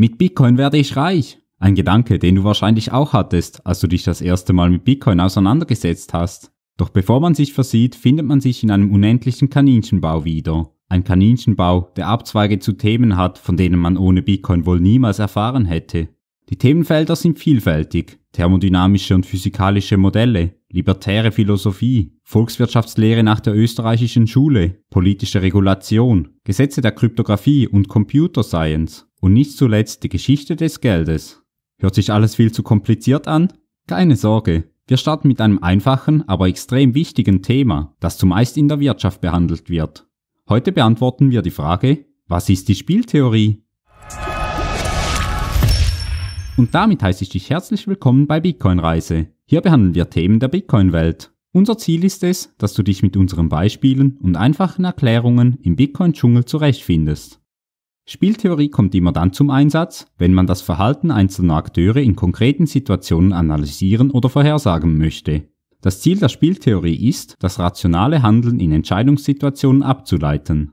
Mit Bitcoin werde ich reich. Ein Gedanke, den du wahrscheinlich auch hattest, als du dich das erste Mal mit Bitcoin auseinandergesetzt hast. Doch bevor man sich versieht, findet man sich in einem unendlichen Kaninchenbau wieder. Ein Kaninchenbau, der Abzweige zu Themen hat, von denen man ohne Bitcoin wohl niemals erfahren hätte. Die Themenfelder sind vielfältig, thermodynamische und physikalische Modelle, libertäre Philosophie, Volkswirtschaftslehre nach der österreichischen Schule, politische Regulation, Gesetze der Kryptographie und Computer Science und nicht zuletzt die Geschichte des Geldes. Hört sich alles viel zu kompliziert an? Keine Sorge, wir starten mit einem einfachen, aber extrem wichtigen Thema, das zumeist in der Wirtschaft behandelt wird. Heute beantworten wir die Frage, was ist die Spieltheorie? Und damit heiße ich dich herzlich willkommen bei Bitcoin Reise, hier behandeln wir Themen der Bitcoin-Welt. Unser Ziel ist es, dass du dich mit unseren Beispielen und einfachen Erklärungen im Bitcoin-Dschungel zurechtfindest. Spieltheorie kommt immer dann zum Einsatz, wenn man das Verhalten einzelner Akteure in konkreten Situationen analysieren oder vorhersagen möchte. Das Ziel der Spieltheorie ist, das rationale Handeln in Entscheidungssituationen abzuleiten.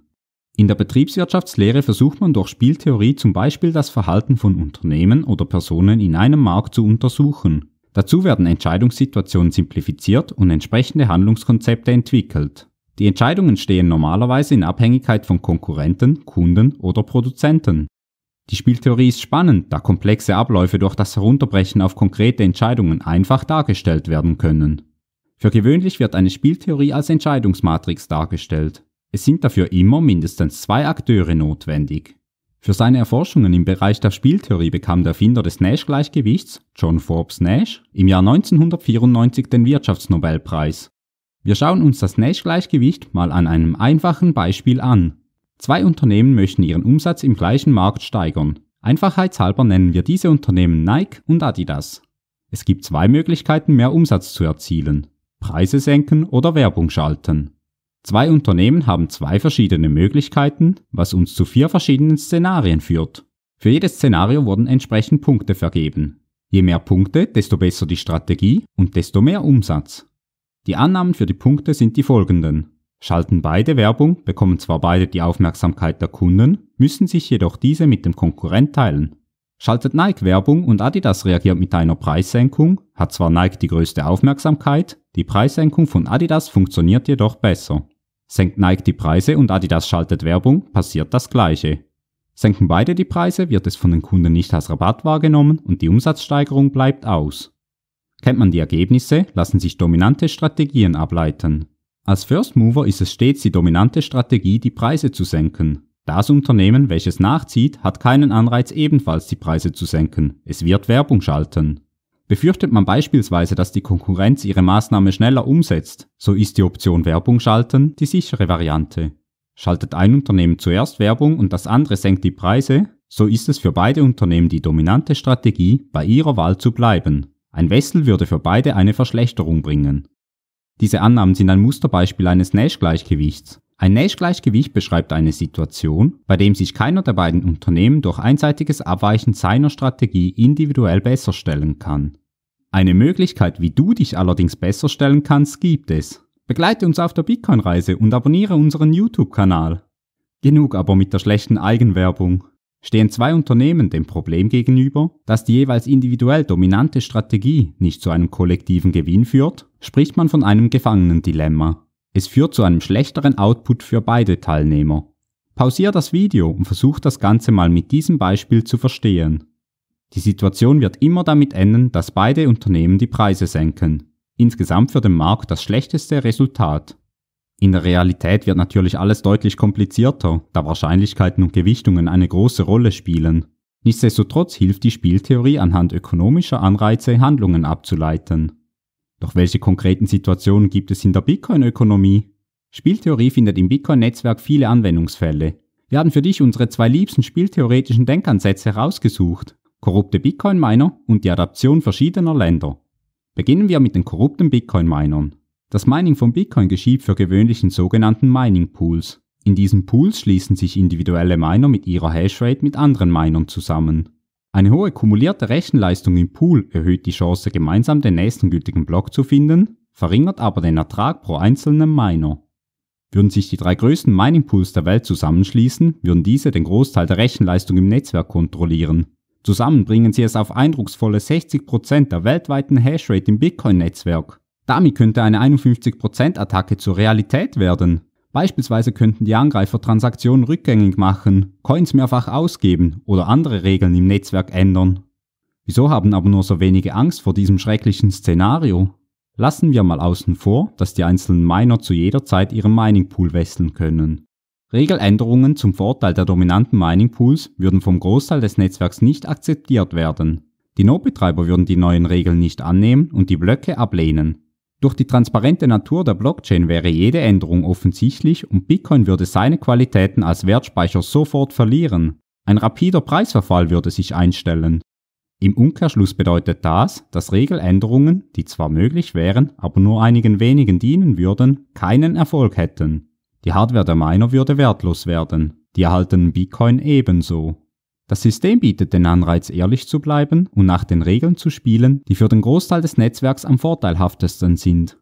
In der Betriebswirtschaftslehre versucht man durch Spieltheorie zum Beispiel das Verhalten von Unternehmen oder Personen in einem Markt zu untersuchen Dazu werden Entscheidungssituationen simplifiziert und entsprechende Handlungskonzepte entwickelt. Die Entscheidungen stehen normalerweise in Abhängigkeit von Konkurrenten, Kunden oder Produzenten. Die Spieltheorie ist spannend, da komplexe Abläufe durch das Herunterbrechen auf konkrete Entscheidungen einfach dargestellt werden können. Für gewöhnlich wird eine Spieltheorie als Entscheidungsmatrix dargestellt. Es sind dafür immer mindestens zwei Akteure notwendig. Für seine Erforschungen im Bereich der Spieltheorie bekam der Erfinder des Nash-Gleichgewichts, John Forbes Nash, im Jahr 1994 den Wirtschaftsnobelpreis. Wir schauen uns das Nash-Gleichgewicht mal an einem einfachen Beispiel an. Zwei Unternehmen möchten ihren Umsatz im gleichen Markt steigern. Einfachheitshalber nennen wir diese Unternehmen Nike und Adidas. Es gibt zwei Möglichkeiten, mehr Umsatz zu erzielen. Preise senken oder Werbung schalten. Zwei Unternehmen haben zwei verschiedene Möglichkeiten, was uns zu vier verschiedenen Szenarien führt. Für jedes Szenario wurden entsprechend Punkte vergeben. Je mehr Punkte, desto besser die Strategie und desto mehr Umsatz. Die Annahmen für die Punkte sind die folgenden. Schalten beide Werbung, bekommen zwar beide die Aufmerksamkeit der Kunden, müssen sich jedoch diese mit dem Konkurrent teilen. Schaltet Nike Werbung und Adidas reagiert mit einer Preissenkung, hat zwar Nike die größte Aufmerksamkeit, die Preissenkung von Adidas funktioniert jedoch besser. Senkt Nike die Preise und Adidas schaltet Werbung, passiert das Gleiche. Senken beide die Preise, wird es von den Kunden nicht als Rabatt wahrgenommen und die Umsatzsteigerung bleibt aus. Kennt man die Ergebnisse, lassen sich dominante Strategien ableiten. Als First Mover ist es stets die dominante Strategie, die Preise zu senken. Das Unternehmen, welches nachzieht, hat keinen Anreiz ebenfalls die Preise zu senken. Es wird Werbung schalten. Befürchtet man beispielsweise, dass die Konkurrenz ihre Maßnahme schneller umsetzt, so ist die Option Werbung schalten die sichere Variante. Schaltet ein Unternehmen zuerst Werbung und das andere senkt die Preise, so ist es für beide Unternehmen die dominante Strategie, bei ihrer Wahl zu bleiben. Ein Wechsel würde für beide eine Verschlechterung bringen. Diese Annahmen sind ein Musterbeispiel eines Nash-Gleichgewichts, ein Nash-Gleichgewicht beschreibt eine Situation, bei dem sich keiner der beiden Unternehmen durch einseitiges Abweichen seiner Strategie individuell besser stellen kann. Eine Möglichkeit, wie du dich allerdings besser stellen kannst, gibt es. Begleite uns auf der Bitcoin-Reise und abonniere unseren YouTube-Kanal. Genug aber mit der schlechten Eigenwerbung. Stehen zwei Unternehmen dem Problem gegenüber, dass die jeweils individuell dominante Strategie nicht zu einem kollektiven Gewinn führt, spricht man von einem Gefangenendilemma. Es führt zu einem schlechteren Output für beide Teilnehmer. Pausier das Video und versuch das Ganze mal mit diesem Beispiel zu verstehen. Die Situation wird immer damit enden, dass beide Unternehmen die Preise senken. Insgesamt für den Markt das schlechteste Resultat. In der Realität wird natürlich alles deutlich komplizierter, da Wahrscheinlichkeiten und Gewichtungen eine große Rolle spielen. Nichtsdestotrotz hilft die Spieltheorie anhand ökonomischer Anreize Handlungen abzuleiten. Doch welche konkreten Situationen gibt es in der Bitcoin-Ökonomie? Spieltheorie findet im Bitcoin-Netzwerk viele Anwendungsfälle. Wir haben für dich unsere zwei liebsten spieltheoretischen Denkansätze herausgesucht. Korrupte Bitcoin-Miner und die Adaption verschiedener Länder. Beginnen wir mit den korrupten Bitcoin-Minern. Das Mining von Bitcoin geschieht für gewöhnlich in sogenannten Mining Pools. In diesen Pools schließen sich individuelle Miner mit ihrer Hashrate mit anderen Minern zusammen. Eine hohe kumulierte Rechenleistung im Pool erhöht die Chance, gemeinsam den nächsten gültigen Block zu finden, verringert aber den Ertrag pro einzelnen Miner. Würden sich die drei größten Mining Pools der Welt zusammenschließen, würden diese den Großteil der Rechenleistung im Netzwerk kontrollieren. Zusammen bringen sie es auf eindrucksvolle 60% der weltweiten Hashrate im Bitcoin-Netzwerk. Damit könnte eine 51%-Attacke zur Realität werden. Beispielsweise könnten die Angreifer Transaktionen rückgängig machen, Coins mehrfach ausgeben oder andere Regeln im Netzwerk ändern. Wieso haben aber nur so wenige Angst vor diesem schrecklichen Szenario? Lassen wir mal außen vor, dass die einzelnen Miner zu jeder Zeit ihren Mining Pool wechseln können. Regeländerungen zum Vorteil der dominanten Mining Pools würden vom Großteil des Netzwerks nicht akzeptiert werden. Die Notbetreiber würden die neuen Regeln nicht annehmen und die Blöcke ablehnen. Durch die transparente Natur der Blockchain wäre jede Änderung offensichtlich und Bitcoin würde seine Qualitäten als Wertspeicher sofort verlieren. Ein rapider Preisverfall würde sich einstellen. Im Umkehrschluss bedeutet das, dass Regeländerungen, die zwar möglich wären, aber nur einigen wenigen dienen würden, keinen Erfolg hätten. Die Hardware der Miner würde wertlos werden, die erhaltenen Bitcoin ebenso. Das System bietet den Anreiz, ehrlich zu bleiben und nach den Regeln zu spielen, die für den Großteil des Netzwerks am vorteilhaftesten sind.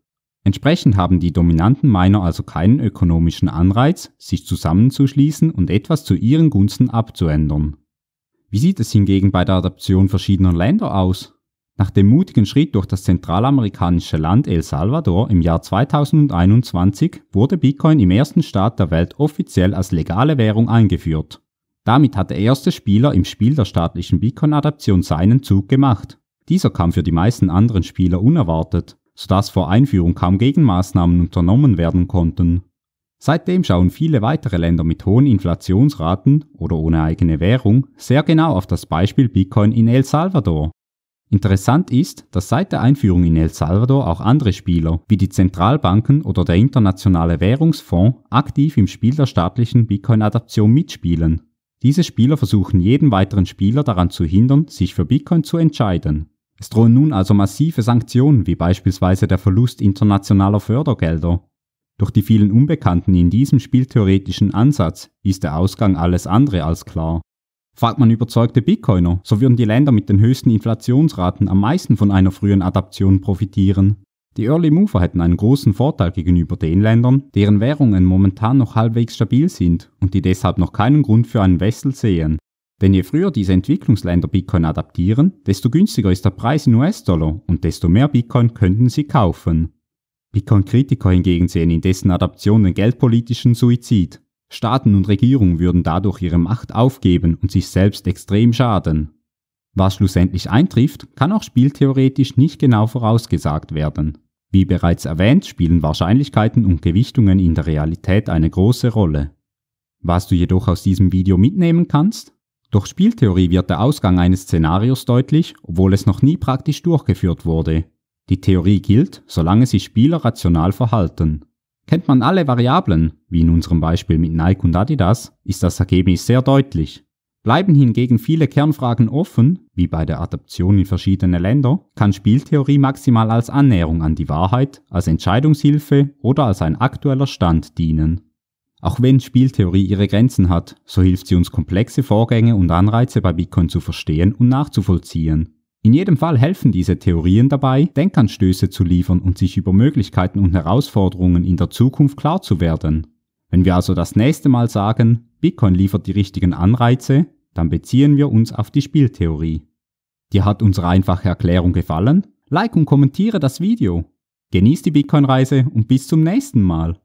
Entsprechend haben die dominanten Miner also keinen ökonomischen Anreiz, sich zusammenzuschließen und etwas zu ihren Gunsten abzuändern. Wie sieht es hingegen bei der Adaption verschiedener Länder aus? Nach dem mutigen Schritt durch das zentralamerikanische Land El Salvador im Jahr 2021 wurde Bitcoin im ersten Staat der Welt offiziell als legale Währung eingeführt. Damit hat der erste Spieler im Spiel der staatlichen Beacon-Adaption seinen Zug gemacht. Dieser kam für die meisten anderen Spieler unerwartet, sodass vor Einführung kaum Gegenmaßnahmen unternommen werden konnten. Seitdem schauen viele weitere Länder mit hohen Inflationsraten oder ohne eigene Währung sehr genau auf das Beispiel Bitcoin in El Salvador. Interessant ist, dass seit der Einführung in El Salvador auch andere Spieler, wie die Zentralbanken oder der Internationale Währungsfonds, aktiv im Spiel der staatlichen Bitcoin-Adaption mitspielen. Diese Spieler versuchen jeden weiteren Spieler daran zu hindern, sich für Bitcoin zu entscheiden. Es drohen nun also massive Sanktionen, wie beispielsweise der Verlust internationaler Fördergelder. Durch die vielen Unbekannten in diesem spieltheoretischen Ansatz ist der Ausgang alles andere als klar. Fragt man überzeugte Bitcoiner, so würden die Länder mit den höchsten Inflationsraten am meisten von einer frühen Adaption profitieren. Die Early Mover hätten einen großen Vorteil gegenüber den Ländern, deren Währungen momentan noch halbwegs stabil sind und die deshalb noch keinen Grund für einen Wechsel sehen. Denn je früher diese Entwicklungsländer Bitcoin adaptieren, desto günstiger ist der Preis in US-Dollar und desto mehr Bitcoin könnten sie kaufen. Bitcoin-Kritiker hingegen sehen in dessen Adaption den geldpolitischen Suizid. Staaten und Regierungen würden dadurch ihre Macht aufgeben und sich selbst extrem schaden. Was schlussendlich eintrifft, kann auch spieltheoretisch nicht genau vorausgesagt werden. Wie bereits erwähnt, spielen Wahrscheinlichkeiten und Gewichtungen in der Realität eine große Rolle. Was du jedoch aus diesem Video mitnehmen kannst? Durch Spieltheorie wird der Ausgang eines Szenarios deutlich, obwohl es noch nie praktisch durchgeführt wurde. Die Theorie gilt, solange sich Spieler rational verhalten. Kennt man alle Variablen, wie in unserem Beispiel mit Nike und Adidas, ist das Ergebnis sehr deutlich. Bleiben hingegen viele Kernfragen offen, wie bei der Adaption in verschiedene Länder, kann Spieltheorie maximal als Annäherung an die Wahrheit, als Entscheidungshilfe oder als ein aktueller Stand dienen. Auch wenn Spieltheorie ihre Grenzen hat, so hilft sie uns komplexe Vorgänge und Anreize bei Bitcoin zu verstehen und nachzuvollziehen. In jedem Fall helfen diese Theorien dabei, Denkanstöße zu liefern und sich über Möglichkeiten und Herausforderungen in der Zukunft klar zu werden. Wenn wir also das nächste Mal sagen, Bitcoin liefert die richtigen Anreize, dann beziehen wir uns auf die Spieltheorie. Dir hat unsere einfache Erklärung gefallen? Like und kommentiere das Video. Genieß die Bitcoin-Reise und bis zum nächsten Mal.